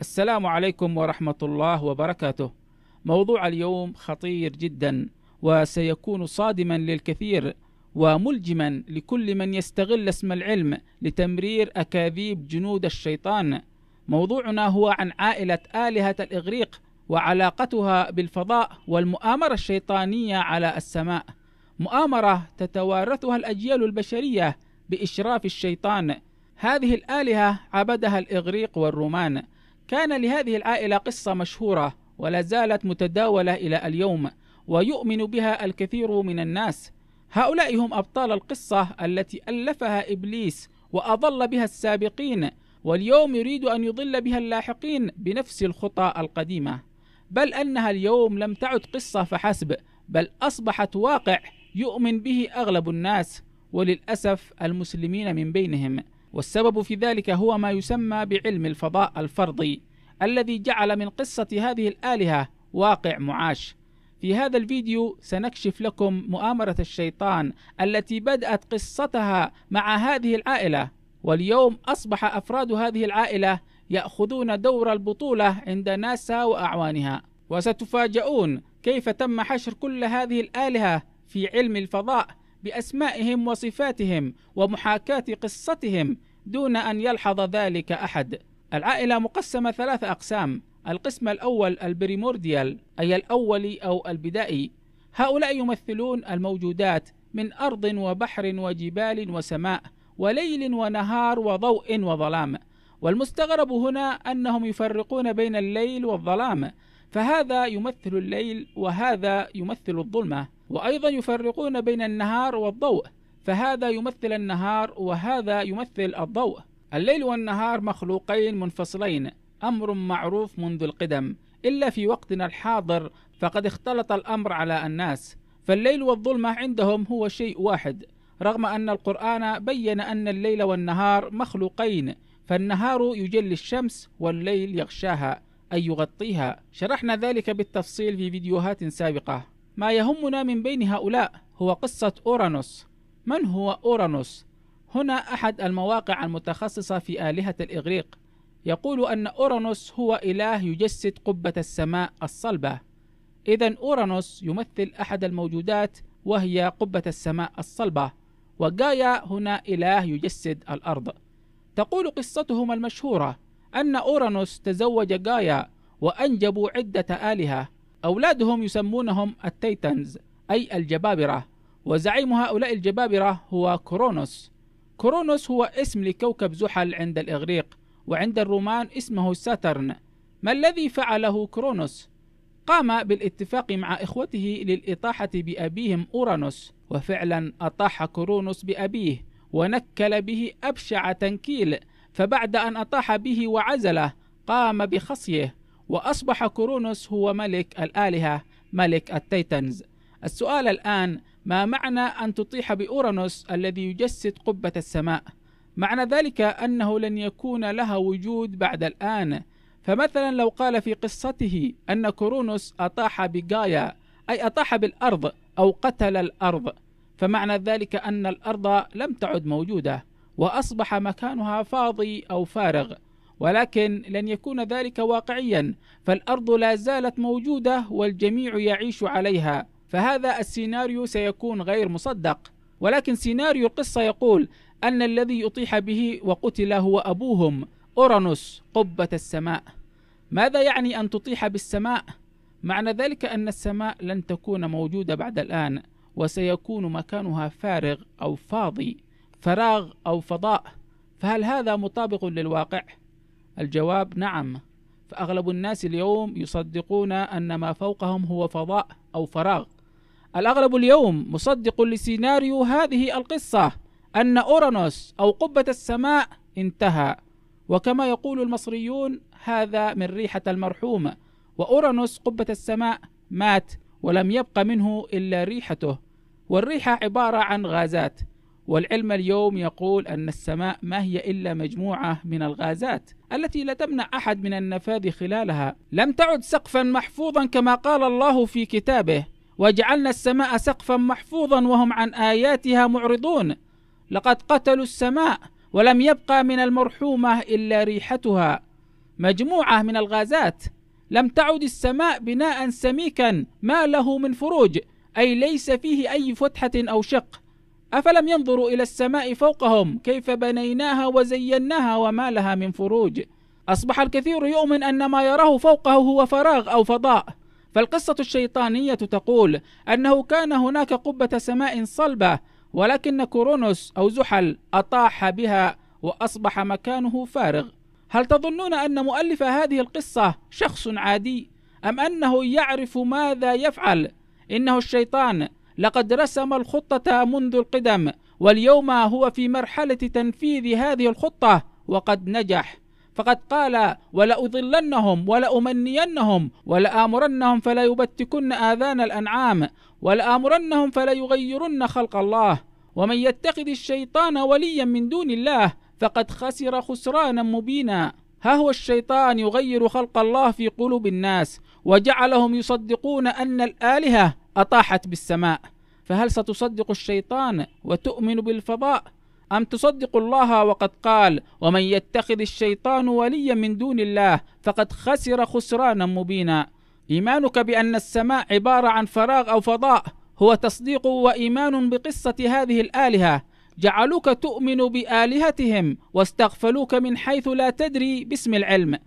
السلام عليكم ورحمة الله وبركاته. موضوع اليوم خطير جدا وسيكون صادما للكثير وملجما لكل من يستغل اسم العلم لتمرير أكاذيب جنود الشيطان. موضوعنا هو عن عائلة آلهة الإغريق وعلاقتها بالفضاء والمؤامرة الشيطانية على السماء. مؤامرة تتوارثها الأجيال البشرية بإشراف الشيطان. هذه الآلهة عبدها الإغريق والرومان. كان لهذه العائلة قصة مشهورة ولا زالت متداولة إلى اليوم ويؤمن بها الكثير من الناس هؤلاء هم أبطال القصة التي ألفها إبليس وأضل بها السابقين واليوم يريد أن يضل بها اللاحقين بنفس الخطى القديمة بل أنها اليوم لم تعد قصة فحسب بل أصبحت واقع يؤمن به أغلب الناس وللأسف المسلمين من بينهم والسبب في ذلك هو ما يسمى بعلم الفضاء الفرضي الذي جعل من قصة هذه الآلهة واقع معاش في هذا الفيديو سنكشف لكم مؤامرة الشيطان التي بدأت قصتها مع هذه العائلة واليوم أصبح أفراد هذه العائلة يأخذون دور البطولة عند ناسا وأعوانها وستفاجؤون كيف تم حشر كل هذه الآلهة في علم الفضاء باسمائهم وصفاتهم ومحاكاه قصتهم دون ان يلحظ ذلك احد العائله مقسمه ثلاث اقسام القسم الاول البريمورديال اي الاولي او البدائي هؤلاء يمثلون الموجودات من ارض وبحر وجبال وسماء وليل ونهار وضوء وظلام والمستغرب هنا انهم يفرقون بين الليل والظلام فهذا يمثل الليل وهذا يمثل الظلمه وأيضا يفرقون بين النهار والضوء فهذا يمثل النهار وهذا يمثل الضوء الليل والنهار مخلوقين منفصلين أمر معروف منذ القدم إلا في وقتنا الحاضر فقد اختلط الأمر على الناس فالليل والظلمة عندهم هو شيء واحد رغم أن القرآن بين أن الليل والنهار مخلوقين فالنهار يجلي الشمس والليل يغشاها أي يغطيها شرحنا ذلك بالتفصيل في فيديوهات سابقة ما يهمنا من بين هؤلاء هو قصة أورانوس من هو أورانوس؟ هنا أحد المواقع المتخصصة في آلهة الإغريق يقول أن أورانوس هو إله يجسد قبة السماء الصلبة إذا أورانوس يمثل أحد الموجودات وهي قبة السماء الصلبة وجايا هنا إله يجسد الأرض تقول قصتهما المشهورة أن أورانوس تزوج جايا وأنجبوا عدة آلهة أولادهم يسمونهم التيتنز أي الجبابرة وزعيم هؤلاء الجبابرة هو كرونوس كرونوس هو اسم لكوكب زحل عند الإغريق وعند الرومان اسمه ساترن ما الذي فعله كرونوس؟ قام بالاتفاق مع إخوته للإطاحة بأبيهم أورانوس وفعلا أطاح كرونوس بأبيه ونكل به أبشع تنكيل فبعد أن أطاح به وعزله قام بخصيه وأصبح كرونوس هو ملك الآلهة ملك التيتنز السؤال الآن ما معنى أن تطيح بأورانوس الذي يجسد قبة السماء؟ معنى ذلك أنه لن يكون لها وجود بعد الآن فمثلا لو قال في قصته أن كرونوس أطاح بجايا أي أطاح بالأرض أو قتل الأرض فمعنى ذلك أن الأرض لم تعد موجودة وأصبح مكانها فاضي أو فارغ ولكن لن يكون ذلك واقعيا فالارض لا زالت موجوده والجميع يعيش عليها فهذا السيناريو سيكون غير مصدق ولكن سيناريو القصه يقول ان الذي اطيح به وقتل هو ابوهم اورانوس قبه السماء ماذا يعني ان تطيح بالسماء معنى ذلك ان السماء لن تكون موجوده بعد الان وسيكون مكانها فارغ او فاضي فراغ او فضاء فهل هذا مطابق للواقع الجواب نعم فأغلب الناس اليوم يصدقون أن ما فوقهم هو فضاء أو فراغ الأغلب اليوم مصدق لسيناريو هذه القصة أن أورانوس أو قبة السماء انتهى وكما يقول المصريون هذا من ريحة المرحوم وأورانوس قبة السماء مات ولم يبق منه إلا ريحته والريحة عبارة عن غازات والعلم اليوم يقول أن السماء ما هي إلا مجموعة من الغازات التي لا تمنع أحد من النفاذ خلالها لم تعد سقفا محفوظا كما قال الله في كتابه وجعلنا السماء سقفا محفوظا وهم عن آياتها معرضون لقد قتلوا السماء ولم يبقى من المرحومة إلا ريحتها مجموعة من الغازات لم تعد السماء بناء سميكا ما له من فروج أي ليس فيه أي فتحة أو شق أفلم ينظروا إلى السماء فوقهم كيف بنيناها وزيناها وما لها من فروج أصبح الكثير يؤمن أن ما يراه فوقه هو فراغ أو فضاء فالقصة الشيطانية تقول أنه كان هناك قبة سماء صلبة ولكن كورونوس أو زحل أطاح بها وأصبح مكانه فارغ هل تظنون أن مؤلف هذه القصة شخص عادي أم أنه يعرف ماذا يفعل إنه الشيطان لقد رسم الخطة منذ القدم واليوم هو في مرحلة تنفيذ هذه الخطة وقد نجح فقد قال ولأضلنهم ولأمنينهم ولآمرنهم فلا يبتكن آذان الأنعام ولآمرنهم فلا يغيرن خلق الله ومن يتخذ الشيطان وليا من دون الله فقد خسر خسرانا مبينا ها هو الشيطان يغير خلق الله في قلوب الناس وجعلهم يصدقون أن الآلهة أطاحت بالسماء فهل ستصدق الشيطان وتؤمن بالفضاء أم تصدق الله وقد قال ومن يتخذ الشيطان وليا من دون الله فقد خسر خسرانا مبينا إيمانك بأن السماء عبارة عن فراغ أو فضاء هو تصديق وإيمان بقصة هذه الآلهة جعلوك تؤمن بآلهتهم واستغفلوك من حيث لا تدري باسم العلم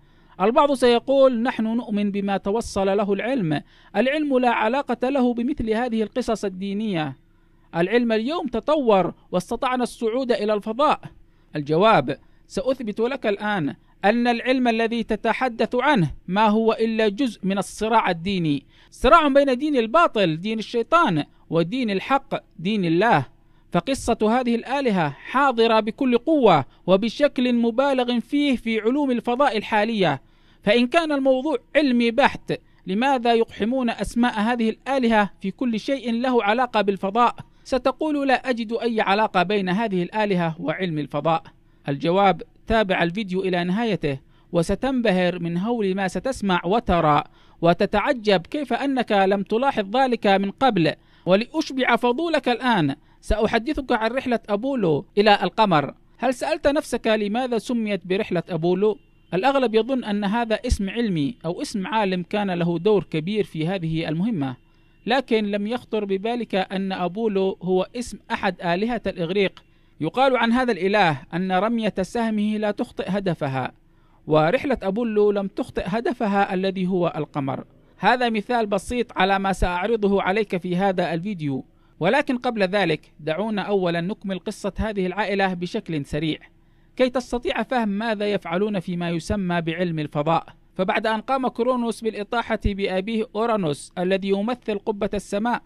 البعض سيقول نحن نؤمن بما توصل له العلم العلم لا علاقة له بمثل هذه القصص الدينية العلم اليوم تطور واستطعنا الصعود إلى الفضاء الجواب سأثبت لك الآن أن العلم الذي تتحدث عنه ما هو إلا جزء من الصراع الديني صراع بين دين الباطل دين الشيطان ودين الحق دين الله فقصة هذه الآلهة حاضرة بكل قوة وبشكل مبالغ فيه في علوم الفضاء الحالية فإن كان الموضوع علمي بحت لماذا يقحمون أسماء هذه الآلهة في كل شيء له علاقة بالفضاء؟ ستقول لا أجد أي علاقة بين هذه الآلهة وعلم الفضاء. الجواب تابع الفيديو إلى نهايته وستنبهر من هول ما ستسمع وترى وتتعجب كيف أنك لم تلاحظ ذلك من قبل ولأشبع فضولك الآن سأحدثك عن رحلة أبولو إلى القمر هل سألت نفسك لماذا سميت برحلة أبولو؟ الأغلب يظن أن هذا اسم علمي أو اسم عالم كان له دور كبير في هذه المهمة لكن لم يخطر ببالك أن أبولو هو اسم أحد آلهة الإغريق يقال عن هذا الإله أن رمية سهمه لا تخطئ هدفها ورحلة أبولو لم تخطئ هدفها الذي هو القمر هذا مثال بسيط على ما سأعرضه عليك في هذا الفيديو ولكن قبل ذلك دعونا أولا نكمل قصة هذه العائلة بشكل سريع كي تستطيع فهم ماذا يفعلون فيما يسمى بعلم الفضاء فبعد أن قام كرونوس بالإطاحة بأبيه أورانوس الذي يمثل قبة السماء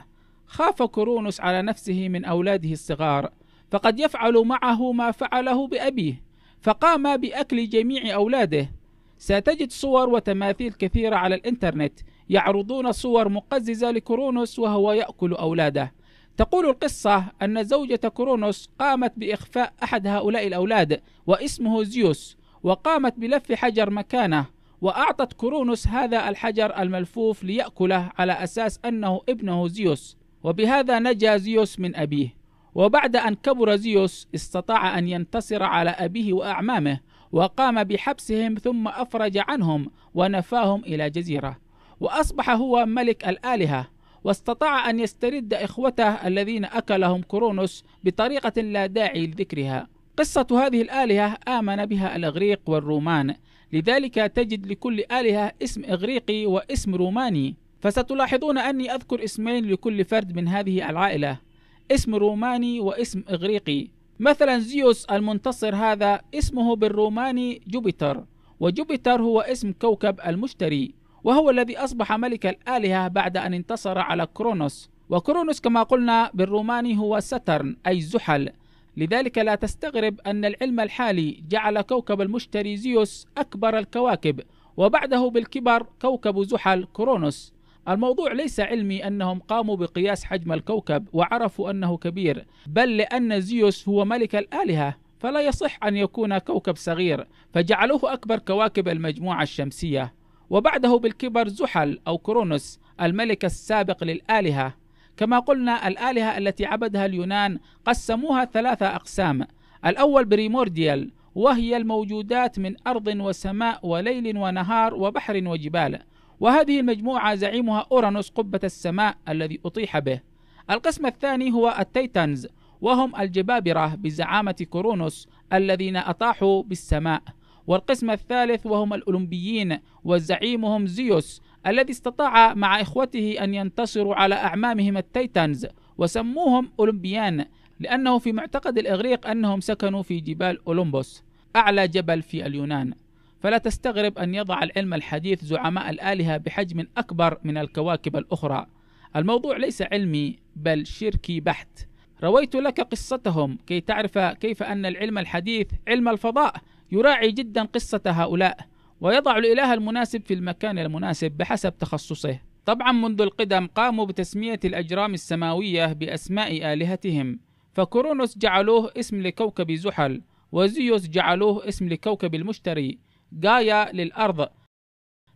خاف كرونوس على نفسه من أولاده الصغار فقد يفعل معه ما فعله بأبيه فقام بأكل جميع أولاده ستجد صور وتماثيل كثيرة على الإنترنت يعرضون صور مقززة لكرونوس وهو يأكل أولاده تقول القصة أن زوجة كرونوس قامت بإخفاء أحد هؤلاء الأولاد واسمه زيوس وقامت بلف حجر مكانه وأعطت كرونوس هذا الحجر الملفوف ليأكله على أساس أنه ابنه زيوس وبهذا نجا زيوس من أبيه وبعد أن كبر زيوس استطاع أن ينتصر على أبيه وأعمامه وقام بحبسهم ثم أفرج عنهم ونفاهم إلى جزيرة وأصبح هو ملك الآلهة واستطاع أن يسترد إخوته الذين أكلهم كرونوس بطريقة لا داعي لذكرها قصة هذه الآلهة آمن بها الإغريق والرومان لذلك تجد لكل آلهة اسم إغريقي واسم روماني فستلاحظون أني أذكر اسمين لكل فرد من هذه العائلة اسم روماني واسم إغريقي مثلا زيوس المنتصر هذا اسمه بالروماني جوبيتر وجوبيتر هو اسم كوكب المشتري وهو الذي أصبح ملك الآلهة بعد أن انتصر على كرونوس وكرونوس كما قلنا بالروماني هو سترن أي زحل لذلك لا تستغرب أن العلم الحالي جعل كوكب المشتري زيوس أكبر الكواكب وبعده بالكبر كوكب زحل كرونوس الموضوع ليس علمي أنهم قاموا بقياس حجم الكوكب وعرفوا أنه كبير بل لأن زيوس هو ملك الآلهة فلا يصح أن يكون كوكب صغير فجعلوه أكبر كواكب المجموعة الشمسية وبعده بالكبر زحل أو كرونوس الملك السابق للآلهة كما قلنا الآلهة التي عبدها اليونان قسموها ثلاثة أقسام الأول بريمورديال وهي الموجودات من أرض وسماء وليل ونهار وبحر وجبال وهذه المجموعة زعيمها أورانوس قبة السماء الذي أطيح به القسم الثاني هو التيتانز وهم الجبابرة بزعامة كورونوس الذين أطاحوا بالسماء والقسم الثالث وهم الأولمبيين وزعيمهم زيوس الذي استطاع مع إخوته أن ينتصروا على أعمامهم التيتانز وسموهم أولمبيان لأنه في معتقد الإغريق أنهم سكنوا في جبال أولمبوس أعلى جبل في اليونان فلا تستغرب أن يضع العلم الحديث زعماء الآلهة بحجم أكبر من الكواكب الأخرى الموضوع ليس علمي بل شركي بحت رويت لك قصتهم كي تعرف كيف أن العلم الحديث علم الفضاء يراعي جدا قصة هؤلاء ويضع الإله المناسب في المكان المناسب بحسب تخصصه طبعا منذ القدم قاموا بتسمية الأجرام السماوية بأسماء آلهتهم فكورونوس جعلوه اسم لكوكب زحل وزيوس جعلوه اسم لكوكب المشتري جايا للأرض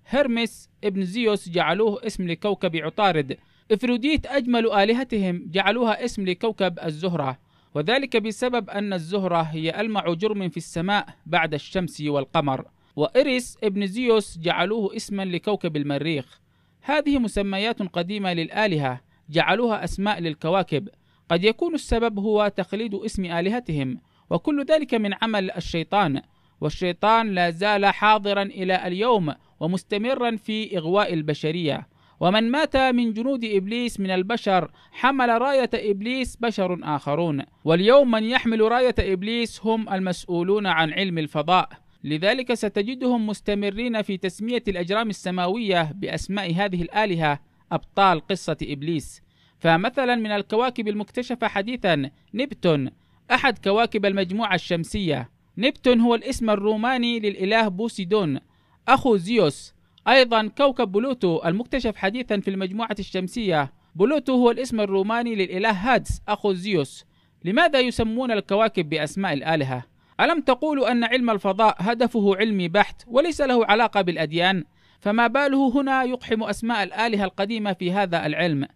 هرمس ابن زيوس جعلوه اسم لكوكب عطارد افروديت أجمل آلهتهم جعلوها اسم لكوكب الزهرة وذلك بسبب أن الزهرة هي ألمع جرم في السماء بعد الشمس والقمر وإريس ابن زيوس جعلوه اسما لكوكب المريخ هذه مسميات قديمة للآلهة جعلوها أسماء للكواكب قد يكون السبب هو تقليد اسم آلهتهم وكل ذلك من عمل الشيطان والشيطان لا زال حاضرا إلى اليوم ومستمرا في إغواء البشرية ومن مات من جنود إبليس من البشر حمل راية إبليس بشر آخرون واليوم من يحمل راية إبليس هم المسؤولون عن علم الفضاء لذلك ستجدهم مستمرين في تسمية الأجرام السماوية بأسماء هذه الآلهة أبطال قصة إبليس فمثلا من الكواكب المكتشفة حديثا نبتون أحد كواكب المجموعة الشمسية نبتون هو الاسم الروماني للإله بوسيدون أخو زيوس أيضا كوكب بلوتو المكتشف حديثا في المجموعة الشمسية بلوتو هو الاسم الروماني للإله هادس أخو زيوس لماذا يسمون الكواكب بأسماء الآلهة؟ ألم تقولوا أن علم الفضاء هدفه علمي بحت وليس له علاقة بالأديان؟ فما باله هنا يقحم أسماء الآلهة القديمة في هذا العلم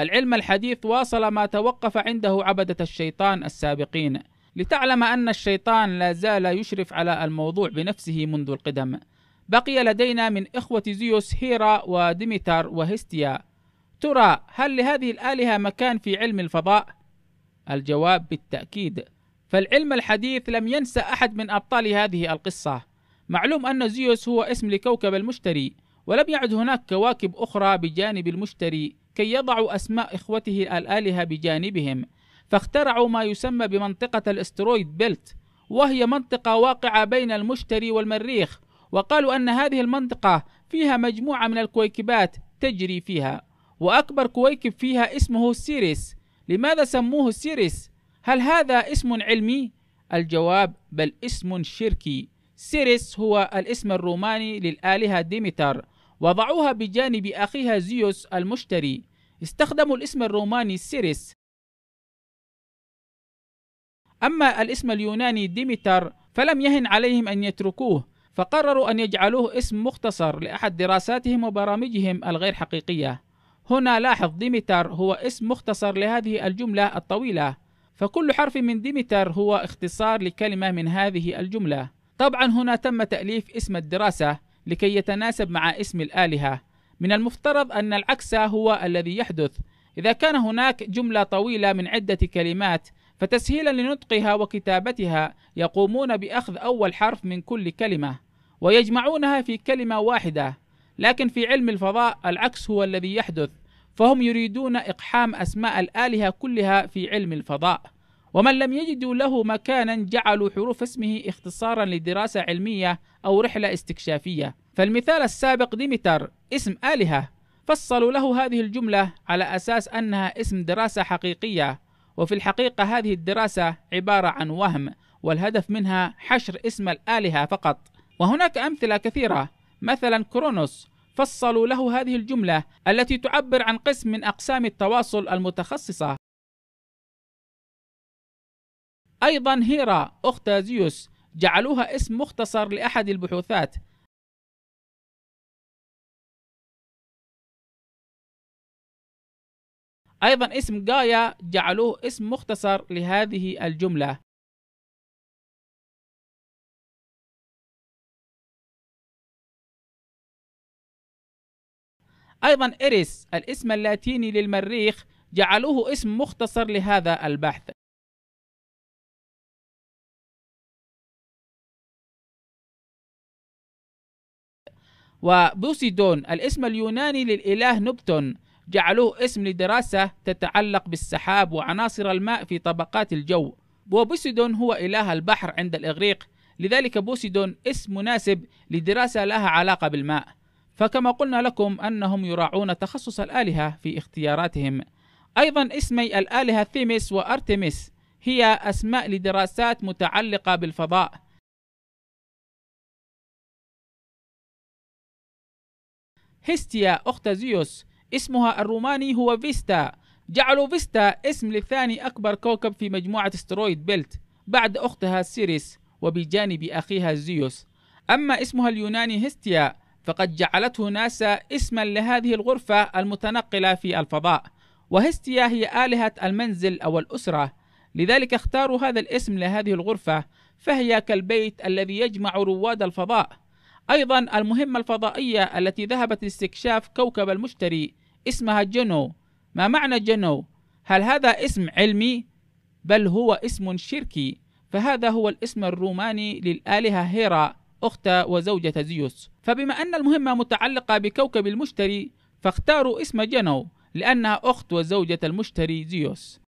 العلم الحديث واصل ما توقف عنده عبدة الشيطان السابقين لتعلم أن الشيطان لا زال يشرف على الموضوع بنفسه منذ القدم بقي لدينا من إخوة زيوس هيرا وديميتر وهستيا ترى هل لهذه الآلهة مكان في علم الفضاء؟ الجواب بالتأكيد فالعلم الحديث لم ينسى أحد من أبطال هذه القصة معلوم أن زيوس هو اسم لكوكب المشتري ولم يعد هناك كواكب أخرى بجانب المشتري كي يضعوا أسماء إخوته الآلهة بجانبهم فاخترعوا ما يسمى بمنطقة الأسترويد بيلت وهي منطقة واقعة بين المشتري والمريخ وقالوا أن هذه المنطقة فيها مجموعة من الكويكبات تجري فيها وأكبر كويكب فيها اسمه سيريس لماذا سموه سيريس؟ هل هذا اسم علمي؟ الجواب بل اسم شركي سيريس هو الاسم الروماني للآلهة ديمتر وضعوها بجانب أخيها زيوس المشتري استخدموا الاسم الروماني سيريس أما الاسم اليوناني ديمتر فلم يهن عليهم أن يتركوه فقرروا أن يجعلوه اسم مختصر لأحد دراساتهم وبرامجهم الغير حقيقية هنا لاحظ ديمتر هو اسم مختصر لهذه الجملة الطويلة فكل حرف من ديمتر هو اختصار لكلمة من هذه الجملة طبعا هنا تم تأليف اسم الدراسة لكي يتناسب مع اسم الآلهة من المفترض أن العكس هو الذي يحدث إذا كان هناك جملة طويلة من عدة كلمات فتسهيلا لنطقها وكتابتها يقومون بأخذ أول حرف من كل كلمة ويجمعونها في كلمة واحدة لكن في علم الفضاء العكس هو الذي يحدث فهم يريدون إقحام أسماء الآلهة كلها في علم الفضاء ومن لم يجدوا له مكانا جعلوا حروف اسمه اختصارا لدراسة علمية أو رحلة استكشافية فالمثال السابق ديمتر اسم آلهة فصلوا له هذه الجملة على أساس أنها اسم دراسة حقيقية وفي الحقيقة هذه الدراسة عبارة عن وهم والهدف منها حشر اسم الآلهة فقط وهناك أمثلة كثيرة مثلا كرونوس فصلوا له هذه الجملة التي تعبر عن قسم من أقسام التواصل المتخصصة أيضا هيرا أخت زيوس جعلوها اسم مختصر لأحد البحوثات أيضا اسم غايا جعلوه اسم مختصر لهذه الجملة أيضا إريس الاسم اللاتيني للمريخ جعلوه اسم مختصر لهذا البحث وبوسيدون الاسم اليوناني للإله نبتون جعلوه اسم لدراسة تتعلق بالسحاب وعناصر الماء في طبقات الجو وبوسيدون هو إله البحر عند الإغريق لذلك بوسيدون اسم مناسب لدراسة لها علاقة بالماء فكما قلنا لكم أنهم يراعون تخصص الآلهة في اختياراتهم أيضا اسمي الآلهة ثيمس وأرتيميس هي أسماء لدراسات متعلقة بالفضاء هيستيا أخت زيوس اسمها الروماني هو فيستا جعلوا فيستا اسم لثاني أكبر كوكب في مجموعة استرويد بيلت بعد أختها سيريس وبجانب أخيها زيوس أما اسمها اليوناني هيستيا فقد جعلته ناسا اسما لهذه الغرفة المتنقلة في الفضاء وهستيا هي آلهة المنزل أو الأسرة لذلك اختاروا هذا الاسم لهذه الغرفة فهي كالبيت الذي يجمع رواد الفضاء أيضا المهمة الفضائية التي ذهبت لاستكشاف كوكب المشتري اسمها جنو ما معنى جنو؟ هل هذا اسم علمي؟ بل هو اسم شركي فهذا هو الاسم الروماني للآلهة هيرا أخت وزوجة زيوس فبما أن المهمة متعلقة بكوكب المشتري فاختاروا اسم جنو لأنها أخت وزوجة المشتري زيوس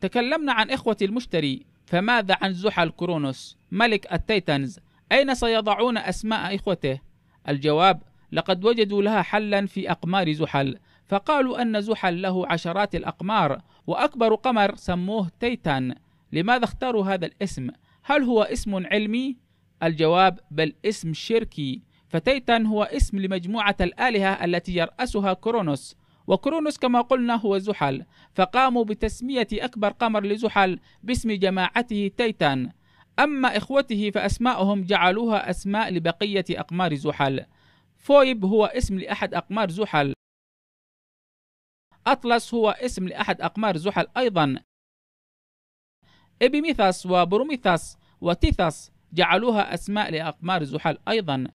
تكلمنا عن إخوة المشتري فماذا عن زحل كرونوس ملك التيتانز أين سيضعون أسماء إخوته؟ الجواب لقد وجدوا لها حلا في أقمار زحل فقالوا أن زحل له عشرات الأقمار وأكبر قمر سموه تيتان لماذا اختاروا هذا الاسم؟ هل هو اسم علمي؟ الجواب بل اسم شركي فتيتان هو اسم لمجموعة الآلهة التي يرأسها كرونوس وكرونوس كما قلنا هو زحل فقاموا بتسمية أكبر قمر لزحل باسم جماعته تيتان أما إخوته فأسماءهم جعلوها أسماء لبقية أقمار زحل فويب هو اسم لأحد أقمار زحل أطلس هو اسم لأحد أقمار زحل أيضا إبميثاس وبروميثاس وتيثاس جعلوها أسماء لأقمار زحل أيضا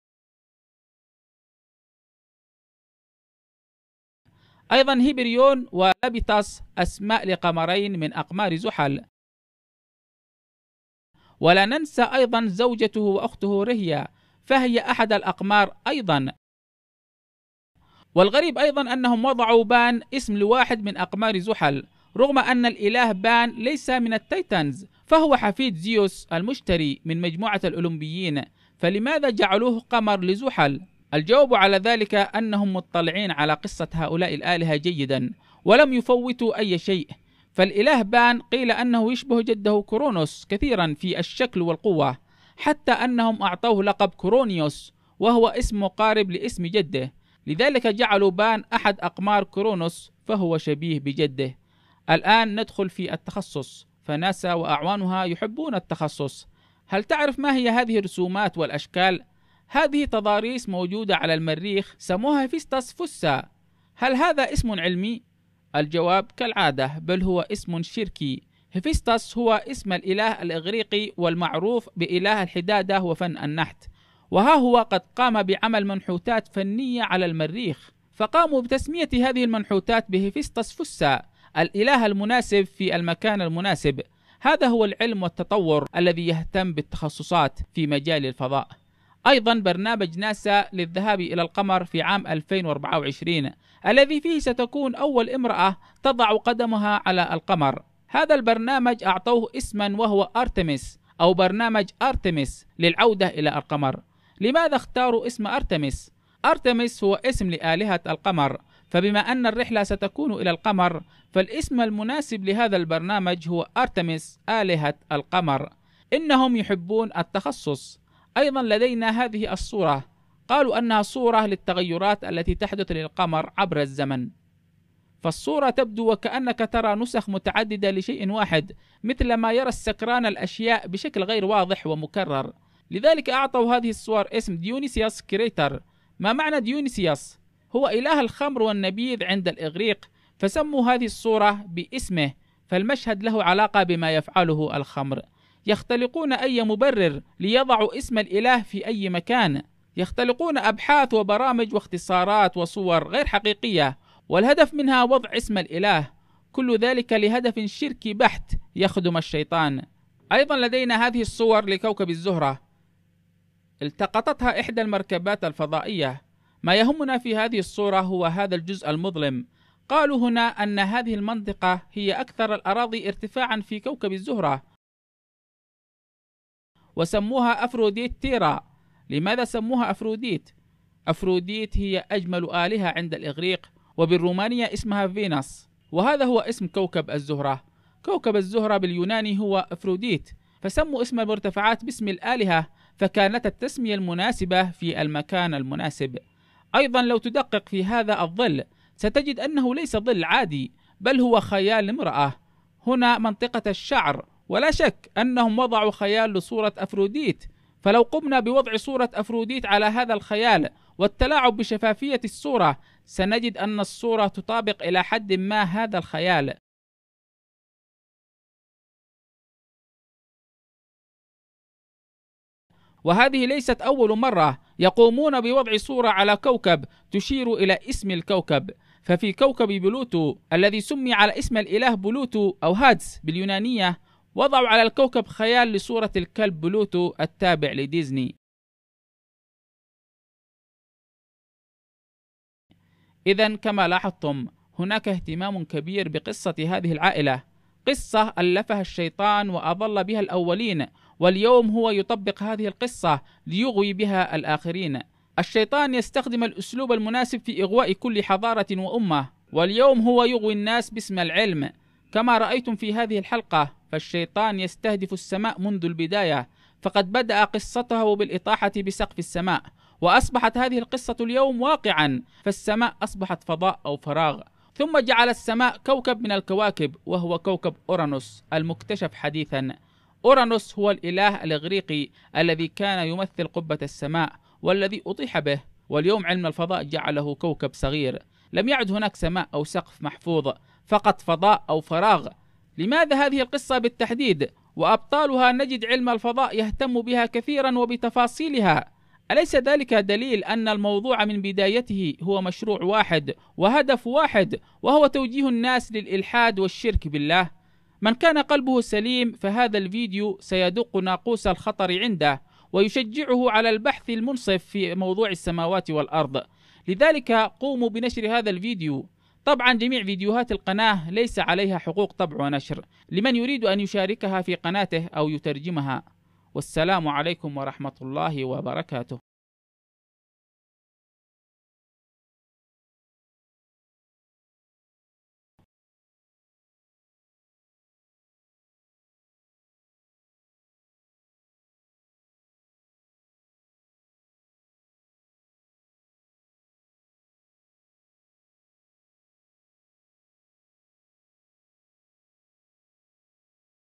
أيضا هبريون ولابيتاس أسماء لقمرين من أقمار زحل ولا ننسى أيضا زوجته وأخته رهيا فهي أحد الأقمار أيضا والغريب أيضا أنهم وضعوا بان اسم لواحد من أقمار زحل رغم أن الإله بان ليس من التيتانز فهو حفيد زيوس المشتري من مجموعة الأولمبيين فلماذا جعلوه قمر لزحل؟ الجواب على ذلك أنهم مطلعين على قصة هؤلاء الآلهة جيدا ولم يفوتوا أي شيء فالإله بان قيل أنه يشبه جده كرونوس كثيرا في الشكل والقوة حتى أنهم أعطوه لقب كرونيوس وهو اسم مقارب لاسم جده لذلك جعلوا بان أحد أقمار كرونوس فهو شبيه بجده الآن ندخل في التخصص فناسا وأعوانها يحبون التخصص هل تعرف ما هي هذه الرسومات والأشكال؟ هذه تضاريس موجودة على المريخ سموها فيستاس فوسا هل هذا اسم علمي؟ الجواب كالعادة بل هو اسم شركي هيفيستاس هو اسم الإله الإغريقي والمعروف بإله الحدادة وفن النحت وها هو قد قام بعمل منحوتات فنية على المريخ فقاموا بتسمية هذه المنحوتات بهيفيستاس فوسا الاله المناسب في المكان المناسب هذا هو العلم والتطور الذي يهتم بالتخصصات في مجال الفضاء ايضا برنامج ناسا للذهاب الى القمر في عام 2024 الذي فيه ستكون اول امراه تضع قدمها على القمر هذا البرنامج اعطوه اسما وهو ارتمس او برنامج ارتمس للعوده الى القمر لماذا اختاروا اسم ارتمس ارتمس هو اسم لالهه القمر فبما أن الرحلة ستكون إلى القمر فالاسم المناسب لهذا البرنامج هو أرتمس آلهة القمر إنهم يحبون التخصص أيضا لدينا هذه الصورة قالوا أنها صورة للتغيرات التي تحدث للقمر عبر الزمن فالصورة تبدو وكأنك ترى نسخ متعددة لشيء واحد مثل ما يرى السكران الأشياء بشكل غير واضح ومكرر لذلك أعطوا هذه الصور اسم ديونيسيوس كريتر ما معنى ديونيسيوس؟ هو إله الخمر والنبيذ عند الإغريق فسموا هذه الصورة باسمه فالمشهد له علاقة بما يفعله الخمر يختلقون أي مبرر ليضعوا اسم الإله في أي مكان يختلقون أبحاث وبرامج واختصارات وصور غير حقيقية والهدف منها وضع اسم الإله كل ذلك لهدف شركي بحت يخدم الشيطان أيضا لدينا هذه الصور لكوكب الزهرة التقطتها إحدى المركبات الفضائية ما يهمنا في هذه الصورة هو هذا الجزء المظلم قالوا هنا أن هذه المنطقة هي أكثر الأراضي ارتفاعا في كوكب الزهرة وسموها أفروديت تيرا لماذا سموها أفروديت؟ أفروديت هي أجمل آلهة عند الإغريق وبالرومانية اسمها فينوس وهذا هو اسم كوكب الزهرة كوكب الزهرة باليوناني هو أفروديت فسموا اسم المرتفعات باسم الآلهة فكانت التسمية المناسبة في المكان المناسب ايضا لو تدقق في هذا الظل ستجد انه ليس ظل عادي بل هو خيال امراه هنا منطقه الشعر ولا شك انهم وضعوا خيال لصوره افروديت فلو قمنا بوضع صوره افروديت على هذا الخيال والتلاعب بشفافيه الصوره سنجد ان الصوره تطابق الى حد ما هذا الخيال وهذه ليست أول مرة يقومون بوضع صورة على كوكب تشير إلى اسم الكوكب ففي كوكب بلوتو الذي سمي على اسم الإله بلوتو أو هادس باليونانية وضعوا على الكوكب خيال لصورة الكلب بلوتو التابع لديزني إذا كما لاحظتم هناك اهتمام كبير بقصة هذه العائلة قصة ألفها الشيطان وأضل بها الأولين واليوم هو يطبق هذه القصة ليغوي بها الآخرين الشيطان يستخدم الأسلوب المناسب في إغواء كل حضارة وأمة واليوم هو يغوي الناس باسم العلم كما رأيتم في هذه الحلقة فالشيطان يستهدف السماء منذ البداية فقد بدأ قصته بالإطاحة بسقف السماء وأصبحت هذه القصة اليوم واقعا فالسماء أصبحت فضاء أو فراغ ثم جعل السماء كوكب من الكواكب وهو كوكب أورانوس المكتشف حديثا أورانوس هو الإله الإغريقي الذي كان يمثل قبة السماء والذي أطيح به واليوم علم الفضاء جعله كوكب صغير لم يعد هناك سماء أو سقف محفوظ فقط فضاء أو فراغ لماذا هذه القصة بالتحديد وأبطالها نجد علم الفضاء يهتم بها كثيرا وبتفاصيلها أليس ذلك دليل أن الموضوع من بدايته هو مشروع واحد وهدف واحد وهو توجيه الناس للإلحاد والشرك بالله من كان قلبه سليم فهذا الفيديو سيدق ناقوس الخطر عنده ويشجعه على البحث المنصف في موضوع السماوات والأرض لذلك قوموا بنشر هذا الفيديو طبعا جميع فيديوهات القناة ليس عليها حقوق طبع ونشر لمن يريد أن يشاركها في قناته أو يترجمها والسلام عليكم ورحمة الله وبركاته